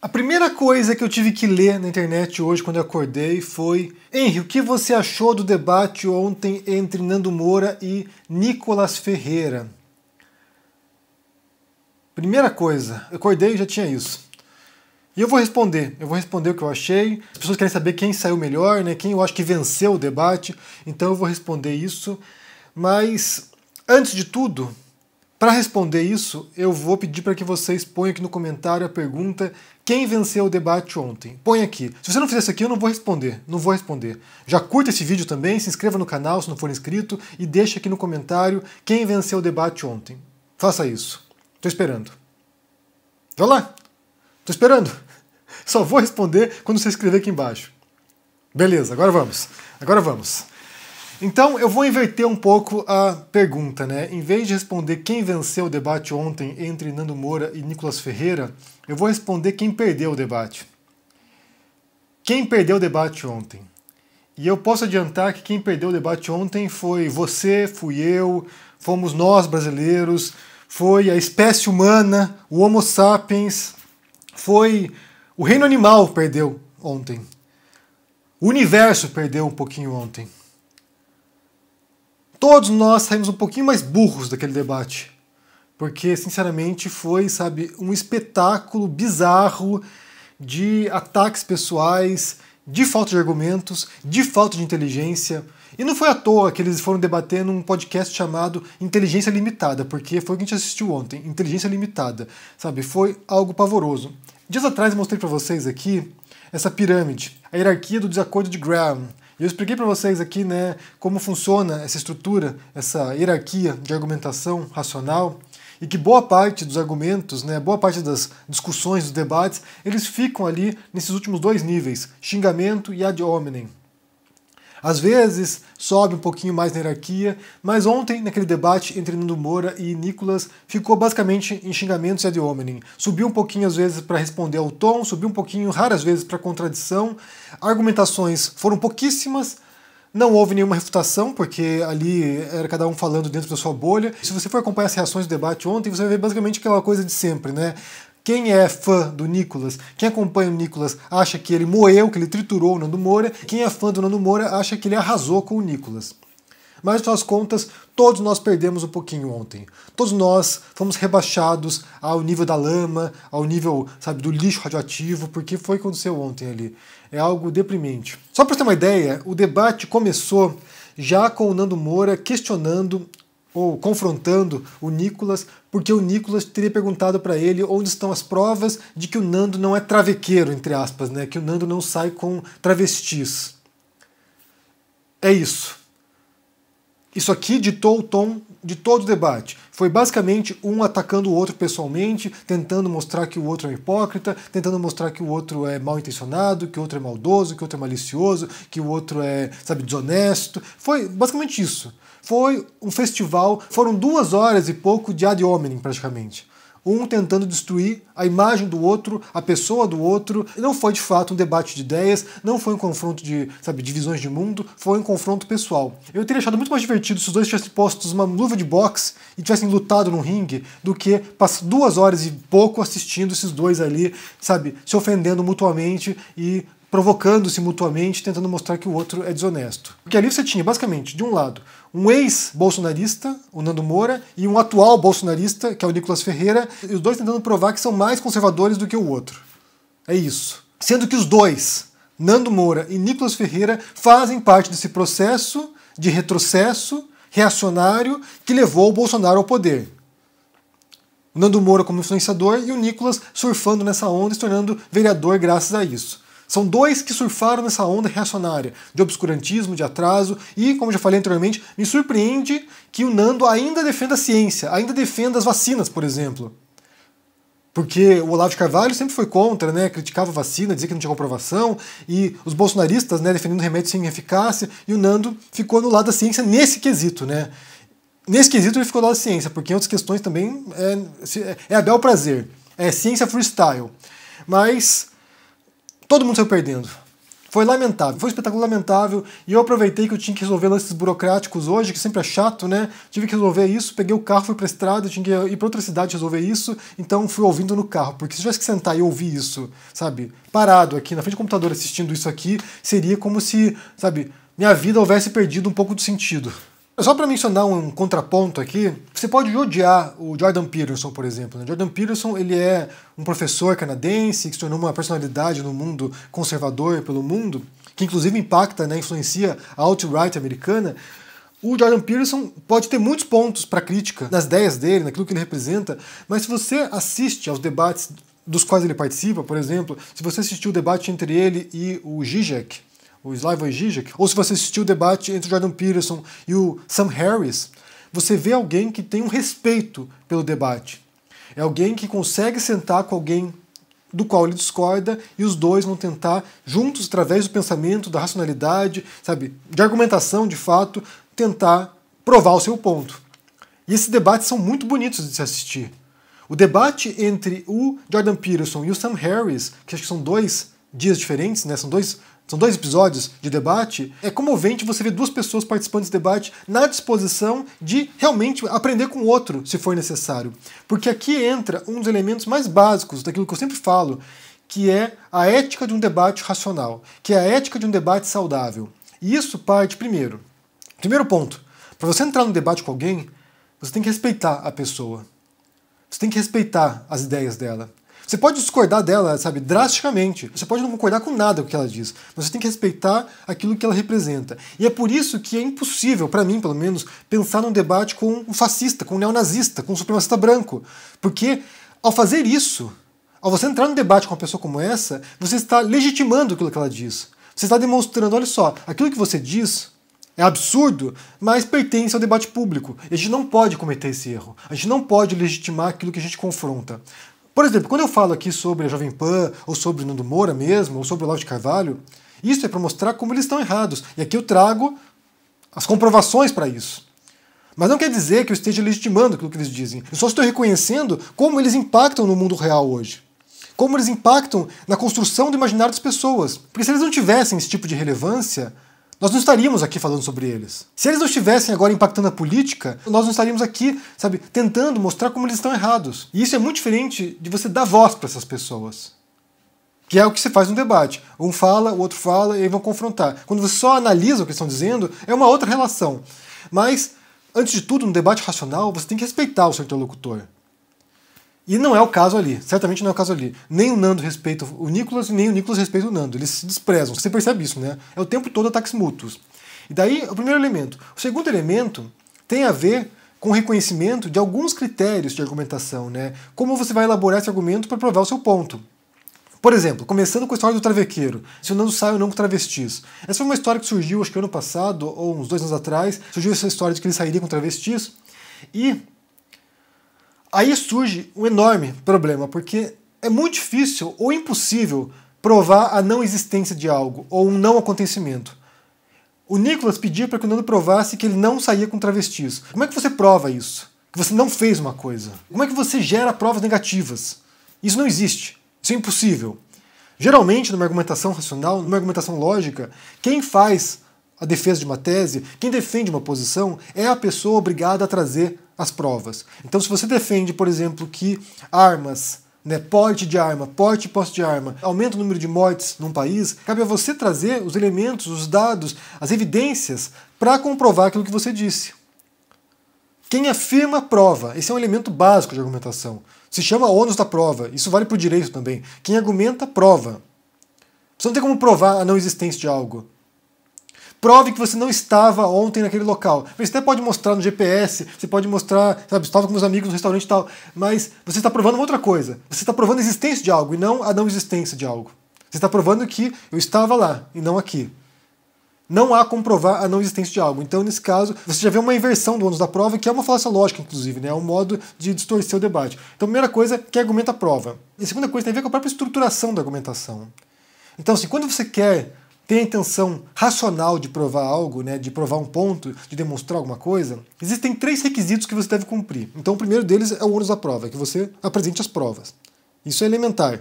A primeira coisa que eu tive que ler na internet hoje quando eu acordei foi: Henry, o que você achou do debate ontem entre Nando Moura e Nicolas Ferreira? Primeira coisa, eu acordei e já tinha isso. E eu vou responder, eu vou responder o que eu achei. As pessoas querem saber quem saiu melhor, né? Quem eu acho que venceu o debate, então eu vou responder isso. Mas antes de tudo, para responder isso, eu vou pedir para que vocês ponham aqui no comentário a pergunta quem venceu o debate ontem? Põe aqui. Se você não fizer isso aqui, eu não vou responder. Não vou responder. Já curta esse vídeo também, se inscreva no canal se não for inscrito e deixa aqui no comentário quem venceu o debate ontem. Faça isso. Tô esperando. Vá lá. Tô esperando. Só vou responder quando você escrever aqui embaixo. Beleza, agora vamos. Agora vamos. Então eu vou inverter um pouco a pergunta, né? Em vez de responder quem venceu o debate ontem entre Nando Moura e Nicolas Ferreira, eu vou responder quem perdeu o debate. Quem perdeu o debate ontem? E eu posso adiantar que quem perdeu o debate ontem foi você, fui eu, fomos nós brasileiros, foi a espécie humana, o Homo sapiens, foi o reino animal perdeu ontem. O universo perdeu um pouquinho ontem todos nós saímos um pouquinho mais burros daquele debate. Porque, sinceramente, foi, sabe, um espetáculo bizarro de ataques pessoais, de falta de argumentos, de falta de inteligência. E não foi à toa que eles foram debater num podcast chamado Inteligência Limitada, porque foi o que a gente assistiu ontem, Inteligência Limitada, sabe? Foi algo pavoroso. Dias atrás eu mostrei para vocês aqui essa pirâmide, a hierarquia do desacordo de Graham, e eu expliquei para vocês aqui né, como funciona essa estrutura, essa hierarquia de argumentação racional e que boa parte dos argumentos, né, boa parte das discussões, dos debates, eles ficam ali nesses últimos dois níveis, xingamento e ad hominem. Às vezes sobe um pouquinho mais na hierarquia, mas ontem, naquele debate entre Nando Moura e Nicolas, ficou basicamente em xingamentos e ad hominem. Subiu um pouquinho às vezes para responder ao tom, subiu um pouquinho raras vezes para contradição. Argumentações foram pouquíssimas, não houve nenhuma refutação, porque ali era cada um falando dentro da sua bolha. Se você for acompanhar as reações do debate ontem, você vai ver basicamente aquela coisa de sempre, né? Quem é fã do Nicolas, quem acompanha o Nicolas, acha que ele moeu, que ele triturou o Nando Moura. Quem é fã do Nando Moura acha que ele arrasou com o Nicolas. Mas, suas contas, todos nós perdemos um pouquinho ontem. Todos nós fomos rebaixados ao nível da lama, ao nível, sabe, do lixo radioativo, porque foi o que aconteceu ontem ali. É algo deprimente. Só para ter uma ideia, o debate começou já com o Nando Moura questionando ou confrontando o Nicolas porque o Nicolas teria perguntado para ele onde estão as provas de que o Nando não é travequeiro, entre aspas, né? que o Nando não sai com travestis. É isso. Isso aqui ditou o tom de todo o debate. Foi basicamente um atacando o outro pessoalmente, tentando mostrar que o outro é hipócrita, tentando mostrar que o outro é mal intencionado, que o outro é maldoso, que o outro é malicioso, que o outro é, sabe, desonesto. Foi basicamente isso. Foi um festival, foram duas horas e pouco de ad hominem praticamente um tentando destruir a imagem do outro, a pessoa do outro. Não foi de fato um debate de ideias, não foi um confronto de, sabe, divisões de mundo, foi um confronto pessoal. Eu teria achado muito mais divertido se os dois tivessem postos uma luva de boxe e tivessem lutado num ringue do que passar duas horas e pouco assistindo esses dois ali, sabe, se ofendendo mutuamente e provocando-se mutuamente, tentando mostrar que o outro é desonesto. Porque ali você tinha, basicamente, de um lado, um ex-bolsonarista, o Nando Moura, e um atual bolsonarista, que é o Nicolas Ferreira, e os dois tentando provar que são mais conservadores do que o outro. É isso. Sendo que os dois, Nando Moura e Nicolas Ferreira, fazem parte desse processo de retrocesso reacionário que levou o Bolsonaro ao poder. O Nando Moura como influenciador e o Nicolas surfando nessa onda e se tornando vereador graças a isso. São dois que surfaram nessa onda reacionária de obscurantismo, de atraso, e, como já falei anteriormente, me surpreende que o Nando ainda defenda a ciência, ainda defenda as vacinas, por exemplo. Porque o Olavo de Carvalho sempre foi contra, né? criticava a vacina, dizia que não tinha comprovação, e os bolsonaristas né, defendendo remédio sem eficácia, e o Nando ficou no lado da ciência nesse quesito. Né? Nesse quesito ele ficou no lado da ciência, porque em outras questões também é, é, é a bel prazer, é ciência freestyle. Mas Todo mundo saiu perdendo. Foi lamentável, foi um espetáculo lamentável e eu aproveitei que eu tinha que resolver lances burocráticos hoje, que sempre é chato, né? Tive que resolver isso, peguei o carro, fui pra estrada, tinha que ir pra outra cidade resolver isso, então fui ouvindo no carro, porque se tivesse que sentar e ouvir isso, sabe, parado aqui na frente do computador assistindo isso aqui, seria como se, sabe, minha vida houvesse perdido um pouco do sentido. Só para mencionar um contraponto aqui, você pode odiar o Jordan Peterson, por exemplo. Né? Jordan Peterson ele é um professor canadense que se tornou uma personalidade no mundo conservador pelo mundo, que inclusive impacta, né, influencia a alt-right americana. O Jordan Peterson pode ter muitos pontos para crítica nas ideias dele, naquilo que ele representa, mas se você assiste aos debates dos quais ele participa, por exemplo, se você assistiu o debate entre ele e o Zizek, o Slavoj Žižek, ou se você assistiu o debate entre o Jordan Peterson e o Sam Harris, você vê alguém que tem um respeito pelo debate. É alguém que consegue sentar com alguém do qual ele discorda e os dois vão tentar, juntos, através do pensamento, da racionalidade, sabe, de argumentação de fato, tentar provar o seu ponto. E esses debates são muito bonitos de se assistir. O debate entre o Jordan Peterson e o Sam Harris, que acho que são dois dias diferentes, né? São dois são dois episódios de debate. É comovente você ver duas pessoas participando desse debate na disposição de realmente aprender com o outro, se for necessário. Porque aqui entra um dos elementos mais básicos daquilo que eu sempre falo, que é a ética de um debate racional, que é a ética de um debate saudável. E isso parte primeiro. Primeiro ponto, para você entrar num debate com alguém, você tem que respeitar a pessoa. Você tem que respeitar as ideias dela. Você pode discordar dela, sabe, drasticamente. Você pode não concordar com nada com o que ela diz, mas você tem que respeitar aquilo que ela representa. E é por isso que é impossível, para mim pelo menos, pensar num debate com um fascista, com um neonazista, com um supremacista branco. Porque ao fazer isso, ao você entrar num debate com uma pessoa como essa, você está legitimando aquilo que ela diz. Você está demonstrando, olha só, aquilo que você diz é absurdo, mas pertence ao debate público. a gente não pode cometer esse erro. A gente não pode legitimar aquilo que a gente confronta. Por exemplo, quando eu falo aqui sobre a Jovem Pan, ou sobre Nando Moura mesmo, ou sobre o Olavo de Carvalho, isso é para mostrar como eles estão errados. E aqui eu trago as comprovações para isso. Mas não quer dizer que eu esteja legitimando aquilo que eles dizem. Eu só estou reconhecendo como eles impactam no mundo real hoje. Como eles impactam na construção do imaginário das pessoas. Porque se eles não tivessem esse tipo de relevância, nós não estaríamos aqui falando sobre eles. Se eles não estivessem agora impactando a política, nós não estaríamos aqui, sabe, tentando mostrar como eles estão errados. E isso é muito diferente de você dar voz para essas pessoas. Que é o que se faz no debate. Um fala, o outro fala e aí vão confrontar. Quando você só analisa o que eles estão dizendo, é uma outra relação. Mas, antes de tudo, no debate racional, você tem que respeitar o seu interlocutor. E não é o caso ali, certamente não é o caso ali. Nem o Nando respeita o Nicolas, nem o Nicolas respeita o Nando. Eles se desprezam, você percebe isso, né? É o tempo todo ataques mútuos. E daí o primeiro elemento. O segundo elemento tem a ver com o reconhecimento de alguns critérios de argumentação, né? Como você vai elaborar esse argumento para provar o seu ponto. Por exemplo, começando com a história do travequeiro, se o Nando sai ou não com travestis. Essa foi uma história que surgiu, acho que ano passado, ou uns dois anos atrás, surgiu essa história de que ele sairia com travestis. E Aí surge um enorme problema, porque é muito difícil ou impossível provar a não existência de algo ou um não acontecimento. O Nicholas pedia para que o Nando provasse que ele não saía com travestis. Como é que você prova isso? Que você não fez uma coisa? Como é que você gera provas negativas? Isso não existe. Isso é impossível. Geralmente, numa argumentação racional, numa argumentação lógica, quem faz a defesa de uma tese, quem defende uma posição, é a pessoa obrigada a trazer as provas. Então, se você defende, por exemplo, que armas, né, porte de arma, porte e posse de arma, aumenta o número de mortes num país, cabe a você trazer os elementos, os dados, as evidências para comprovar aquilo que você disse. Quem afirma, prova. Esse é um elemento básico de argumentação. Se chama ônus da prova. Isso vale para o direito também. Quem argumenta, prova. Você não tem como provar a não existência de algo. Prove que você não estava ontem naquele local. Você até pode mostrar no GPS, você pode mostrar, sabe, estava com meus amigos no restaurante e tal, mas você está provando uma outra coisa. Você está provando a existência de algo e não a não existência de algo. Você está provando que eu estava lá e não aqui. Não há como provar a não existência de algo. Então, nesse caso, você já vê uma inversão do ônus da prova, que é uma falácia lógica, inclusive, né? é um modo de distorcer o debate. Então, a primeira coisa é que argumenta a prova. E a segunda coisa tem a ver com a própria estruturação da argumentação. Então, assim, quando você quer tem a intenção racional de provar algo, né, de provar um ponto, de demonstrar alguma coisa, existem três requisitos que você deve cumprir. Então, o primeiro deles é o ônus da prova, é que você apresente as provas. Isso é elementar,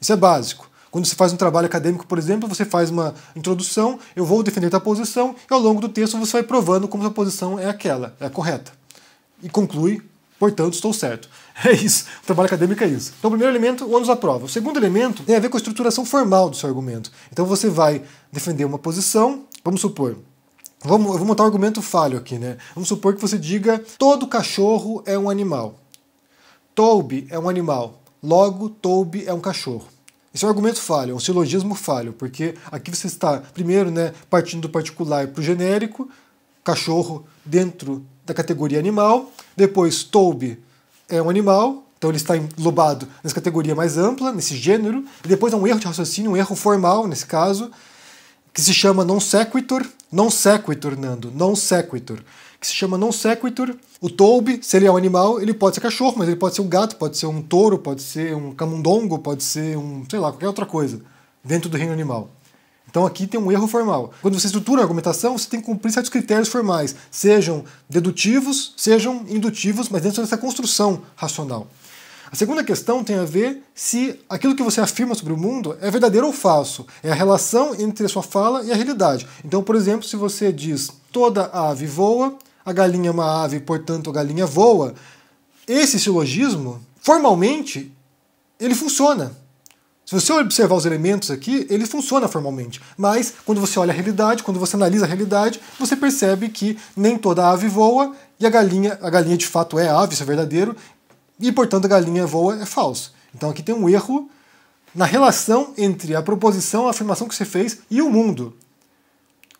isso é básico. Quando você faz um trabalho acadêmico, por exemplo, você faz uma introdução, eu vou defender a posição, e ao longo do texto você vai provando como a posição é aquela, é a correta. E conclui portanto estou certo. É isso, o trabalho acadêmico é isso. Então, o primeiro elemento, o ônus da prova. O segundo elemento tem a ver com a estruturação formal do seu argumento. Então, você vai defender uma posição, vamos supor, vamos, eu vou montar um argumento falho aqui, né? Vamos supor que você diga, todo cachorro é um animal. Toby é um animal, logo Toby é um cachorro. Esse é um argumento falho, é um silogismo falho, porque aqui você está, primeiro, né, partindo do particular para o genérico, cachorro dentro da categoria animal. Depois, toube é um animal, então ele está englobado nessa categoria mais ampla, nesse gênero. E depois há um erro de raciocínio, um erro formal, nesse caso, que se chama non sequitur. Non sequitur, Nando, non sequitur. Que se chama non sequitur. O toube, se ele é um animal, ele pode ser cachorro, mas ele pode ser um gato, pode ser um touro, pode ser um camundongo, pode ser um, sei lá, qualquer outra coisa, dentro do reino animal. Então aqui tem um erro formal. Quando você estrutura a argumentação, você tem que cumprir certos critérios formais, sejam dedutivos, sejam indutivos, mas dentro dessa construção racional. A segunda questão tem a ver se aquilo que você afirma sobre o mundo é verdadeiro ou falso. É a relação entre a sua fala e a realidade. Então, por exemplo, se você diz toda ave voa, a galinha é uma ave, portanto a galinha voa, esse silogismo, formalmente, ele funciona. Se você observar os elementos aqui, ele funciona formalmente, mas quando você olha a realidade, quando você analisa a realidade, você percebe que nem toda ave voa e a galinha, a galinha de fato é ave, isso é verdadeiro, e portanto a galinha voa é falso. Então aqui tem um erro na relação entre a proposição, a afirmação que você fez e o mundo.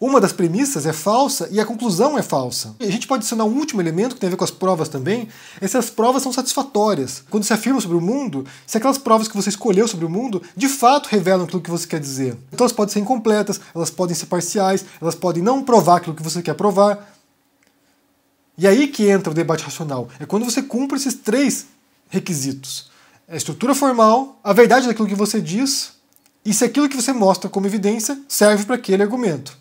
Uma das premissas é falsa e a conclusão é falsa. E a gente pode adicionar um último elemento que tem a ver com as provas também, Essas se as provas são satisfatórias. Quando se afirma sobre o mundo, se aquelas provas que você escolheu sobre o mundo de fato revelam aquilo que você quer dizer. Então elas podem ser incompletas, elas podem ser parciais, elas podem não provar aquilo que você quer provar. E aí que entra o debate racional. É quando você cumpre esses três requisitos: a estrutura formal, a verdade daquilo que você diz e se aquilo que você mostra como evidência serve para aquele argumento.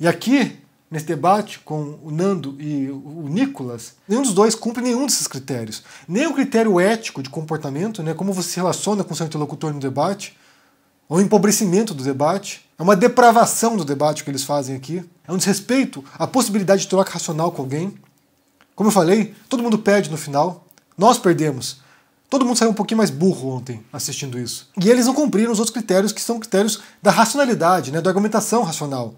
E aqui, nesse debate com o Nando e o Nicolas, nenhum dos dois cumpre nenhum desses critérios. Nem o critério ético de comportamento, né, como você se relaciona com seu interlocutor no debate, O empobrecimento do debate. É uma depravação do debate que eles fazem aqui. É um desrespeito à possibilidade de troca racional com alguém. Como eu falei, todo mundo perde no final. Nós perdemos. Todo mundo saiu um pouquinho mais burro ontem assistindo isso. E eles não cumpriram os outros critérios, que são critérios da racionalidade, né, da argumentação racional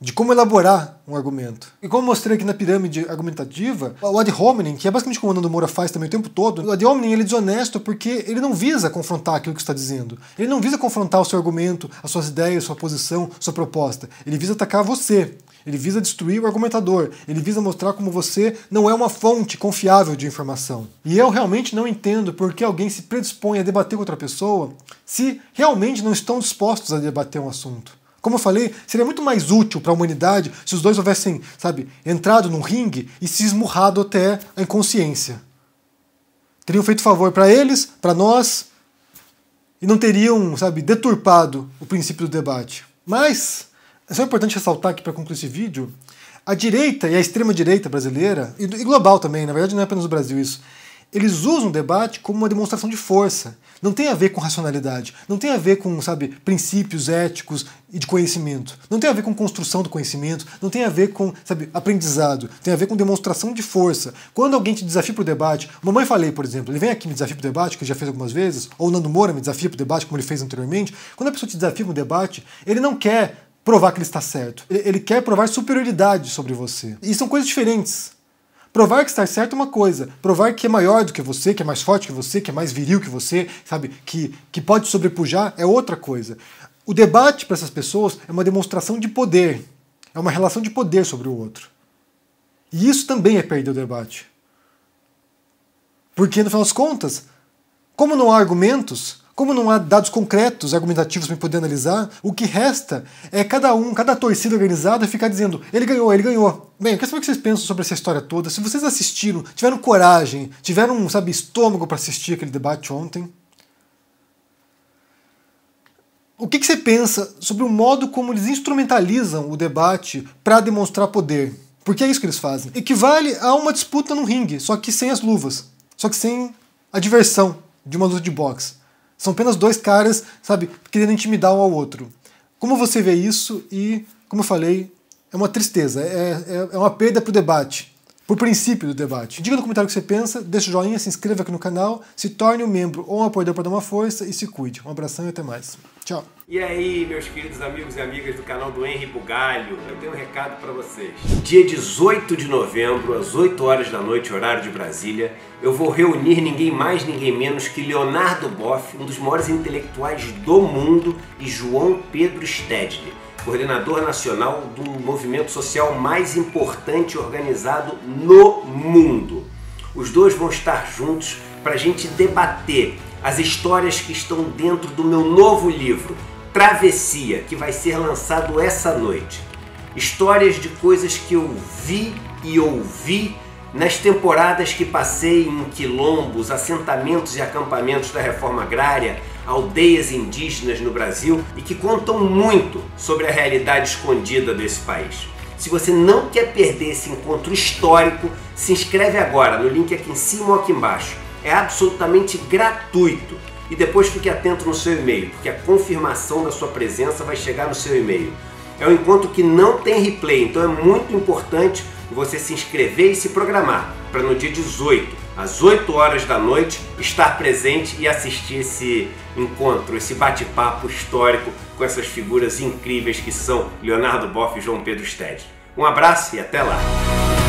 de como elaborar um argumento. E como eu mostrei aqui na pirâmide argumentativa, o ad hominem, que é basicamente como o Nando Moura faz também o tempo todo, o ad hominem ele é desonesto porque ele não visa confrontar aquilo que está dizendo. Ele não visa confrontar o seu argumento, as suas ideias, sua posição, sua proposta. Ele visa atacar você. Ele visa destruir o argumentador. Ele visa mostrar como você não é uma fonte confiável de informação. E eu realmente não entendo por que alguém se predispõe a debater com outra pessoa se realmente não estão dispostos a debater um assunto. Como eu falei, seria muito mais útil para a humanidade se os dois houvessem, sabe, entrado num ringue e se esmurrado até a inconsciência. Teriam feito favor para eles, para nós, e não teriam, sabe, deturpado o princípio do debate. Mas, é só importante ressaltar aqui para concluir esse vídeo, a direita e a extrema-direita brasileira, e global também, na verdade não é apenas o Brasil isso, eles usam o debate como uma demonstração de força. Não tem a ver com racionalidade, não tem a ver com, sabe, princípios éticos e de conhecimento. Não tem a ver com construção do conhecimento, não tem a ver com, sabe, aprendizado, tem a ver com demonstração de força. Quando alguém te desafia para o debate, mamãe falei, por exemplo, ele vem aqui me desafia para o debate, que já fez algumas vezes, ou o Nando Moura me desafia para o debate, como ele fez anteriormente. Quando a pessoa te desafia para o debate, ele não quer provar que ele está certo. Ele quer provar superioridade sobre você. E são coisas diferentes. Provar que está certo é uma coisa, provar que é maior do que você, que é mais forte que você, que é mais viril que você, sabe, que, que pode sobrepujar é outra coisa. O debate para essas pessoas é uma demonstração de poder, é uma relação de poder sobre o outro. E isso também é perder o debate. Porque, no final das contas, como não há argumentos, como não há dados concretos, argumentativos para poder analisar, o que resta é cada um, cada torcida organizada ficar dizendo: ele ganhou, ele ganhou. Bem, eu quero saber o que vocês pensam sobre essa história toda. Se vocês assistiram, tiveram coragem, tiveram, sabe, estômago para assistir aquele debate ontem. O que, que você pensa sobre o modo como eles instrumentalizam o debate para demonstrar poder? Porque é isso que eles fazem. Equivale a uma disputa no ringue, só que sem as luvas, só que sem a diversão de uma luta de boxe. São apenas dois caras, sabe, querendo intimidar um ao outro. Como você vê isso? E, como eu falei, é uma tristeza, é, é, é uma perda para o debate por princípio do debate. Diga no comentário o que você pensa, deixa o joinha, se inscreva aqui no canal, se torne um membro ou um apoiador para dar uma força e se cuide. Um abração e até mais. Tchau. E aí, meus queridos amigos e amigas do canal do Henry Bugalho, eu tenho um recado para vocês. Dia 18 de novembro, às 8 horas da noite, horário de Brasília, eu vou reunir ninguém mais, ninguém menos que Leonardo Boff, um dos maiores intelectuais do mundo, e João Pedro Stedley coordenador nacional do movimento social mais importante organizado no mundo. Os dois vão estar juntos para a gente debater as histórias que estão dentro do meu novo livro, Travessia, que vai ser lançado essa noite. Histórias de coisas que eu vi e ouvi nas temporadas que passei em quilombos, assentamentos e acampamentos da reforma agrária, aldeias indígenas no Brasil e que contam muito sobre a realidade escondida desse país. Se você não quer perder esse encontro histórico, se inscreve agora no link aqui em cima ou aqui embaixo. É absolutamente gratuito. E depois fique atento no seu e-mail, porque a confirmação da sua presença vai chegar no seu e-mail. É um encontro que não tem replay, então é muito importante você se inscrever e se programar para no dia 18 às 8 horas da noite, estar presente e assistir esse encontro, esse bate-papo histórico com essas figuras incríveis que são Leonardo Boff e João Pedro Stead. Um abraço e até lá!